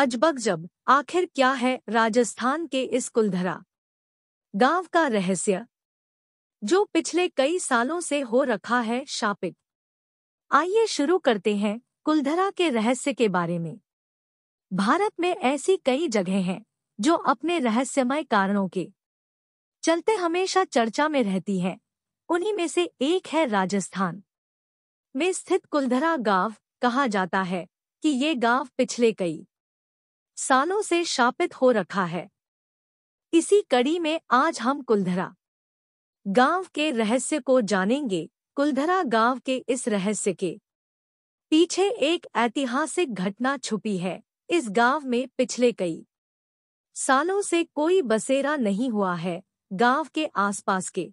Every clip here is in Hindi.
अजबक जब आखिर क्या है राजस्थान के इस कुलधरा गांव का रहस्य जो पिछले कई सालों से हो रखा है शापित आइए शुरू करते हैं कुलधरा के रहस्य के बारे में भारत में ऐसी कई जगह हैं जो अपने रहस्यमय कारणों के चलते हमेशा चर्चा में रहती हैं उन्हीं में से एक है राजस्थान में स्थित कुलधरा गांव कहा जाता है कि ये गांव पिछले कई सालों से शापित हो रखा है इसी कड़ी में आज हम कुलधरा गांव के रहस्य को जानेंगे कुलधरा गांव के इस रहस्य के पीछे एक ऐतिहासिक घटना छुपी है इस गांव में पिछले कई सालों से कोई बसेरा नहीं हुआ है गांव के आसपास के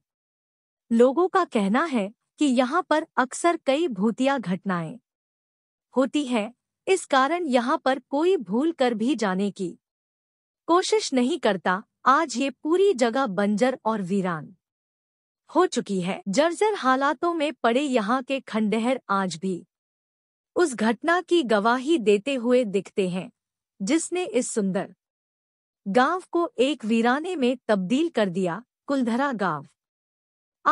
लोगों का कहना है कि यहाँ पर अक्सर कई भूतिया घटनाएं होती है इस कारण यहाँ पर कोई भूल कर भी जाने की कोशिश नहीं करता आज ये पूरी जगह बंजर और वीरान हो चुकी है जर्जर हालातों में पड़े यहाँ के खंडहर आज भी उस घटना की गवाही देते हुए दिखते हैं जिसने इस सुंदर गांव को एक वीराने में तब्दील कर दिया कुलधरा गांव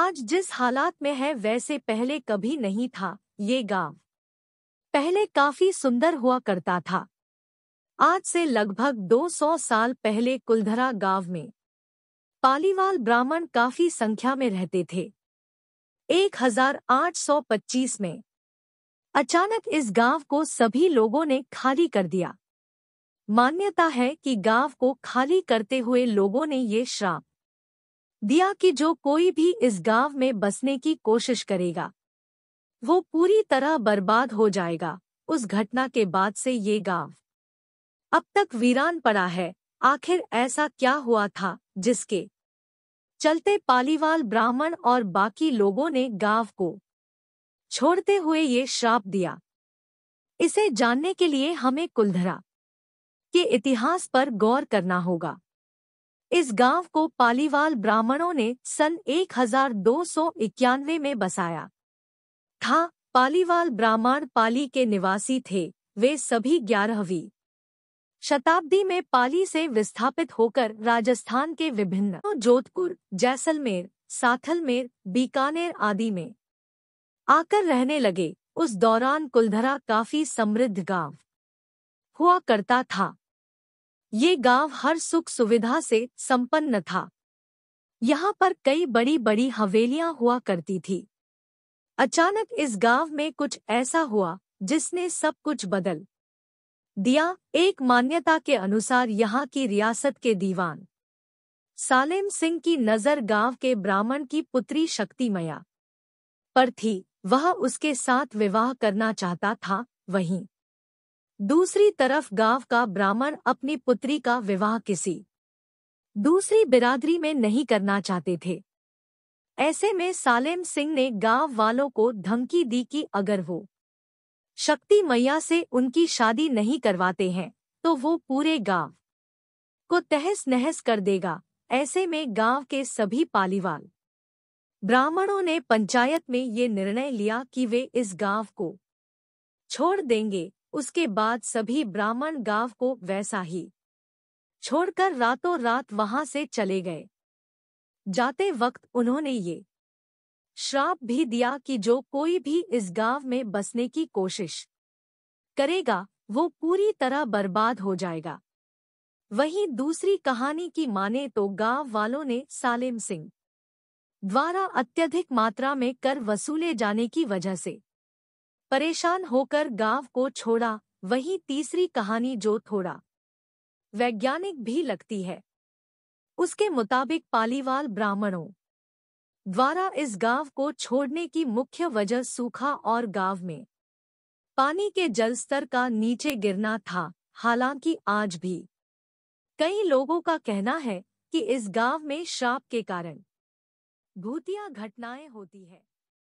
आज जिस हालात में है वैसे पहले कभी नहीं था ये गांव पहले काफी सुंदर हुआ करता था आज से लगभग 200 साल पहले कुलधरा गांव में पालीवाल ब्राह्मण काफी संख्या में रहते थे 1825 में अचानक इस गांव को सभी लोगों ने खाली कर दिया मान्यता है कि गांव को खाली करते हुए लोगों ने ये श्राप दिया कि जो कोई भी इस गांव में बसने की कोशिश करेगा वो पूरी तरह बर्बाद हो जाएगा उस घटना के बाद से ये गांव अब तक वीरान पड़ा है आखिर ऐसा क्या हुआ था जिसके चलते पालीवाल ब्राह्मण और बाकी लोगों ने गांव को छोड़ते हुए ये श्राप दिया इसे जानने के लिए हमें कुलधरा के इतिहास पर गौर करना होगा इस गांव को पालीवाल ब्राह्मणों ने सन एक में बसाया था पालीवाल ब्राह्मण पाली के निवासी थे वे सभी ग्यारहवीं शताब्दी में पाली से विस्थापित होकर राजस्थान के विभिन्न जोधपुर जैसलमेर साथलमेर बीकानेर आदि में आकर रहने लगे उस दौरान कुलधरा काफी समृद्ध गांव हुआ करता था ये गांव हर सुख सुविधा से संपन्न था यहाँ पर कई बड़ी बड़ी हवेलियां हुआ करती थी अचानक इस गांव में कुछ ऐसा हुआ जिसने सब कुछ बदल दिया एक मान्यता के अनुसार यहाँ की रियासत के दीवान सालेम सिंह की नज़र गांव के ब्राह्मण की पुत्री शक्तिमया पर थी वह उसके साथ विवाह करना चाहता था वहीं दूसरी तरफ गांव का ब्राह्मण अपनी पुत्री का विवाह किसी दूसरी बिरादरी में नहीं करना चाहते थे ऐसे में सालेम सिंह ने गांव वालों को धमकी दी कि अगर वो शक्ति मैया से उनकी शादी नहीं करवाते हैं तो वो पूरे गांव को तहस नहस कर देगा ऐसे में गांव के सभी पालीवाल ब्राह्मणों ने पंचायत में ये निर्णय लिया कि वे इस गांव को छोड़ देंगे उसके बाद सभी ब्राह्मण गांव को वैसा ही छोड़कर रातों रात वहां से चले गए जाते वक्त उन्होंने ये श्राप भी दिया कि जो कोई भी इस गांव में बसने की कोशिश करेगा वो पूरी तरह बर्बाद हो जाएगा वहीं दूसरी कहानी की माने तो गांव वालों ने सालिम सिंह द्वारा अत्यधिक मात्रा में कर वसूले जाने की वजह से परेशान होकर गांव को छोड़ा वहीं तीसरी कहानी जो थोड़ा वैज्ञानिक भी लगती है उसके मुताबिक पालीवाल ब्राह्मणों द्वारा इस गांव को छोड़ने की मुख्य वजह सूखा और गांव में पानी के जलस्तर का नीचे गिरना था हालांकि आज भी कई लोगों का कहना है कि इस गांव में श्राप के कारण भूतिया घटनाएं होती है